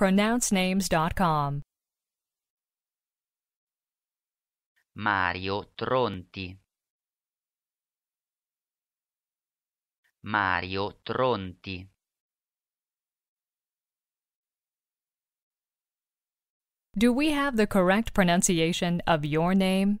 pronouncenames.com. Mario Tronti Mario Tronti Do we have the correct pronunciation of your name?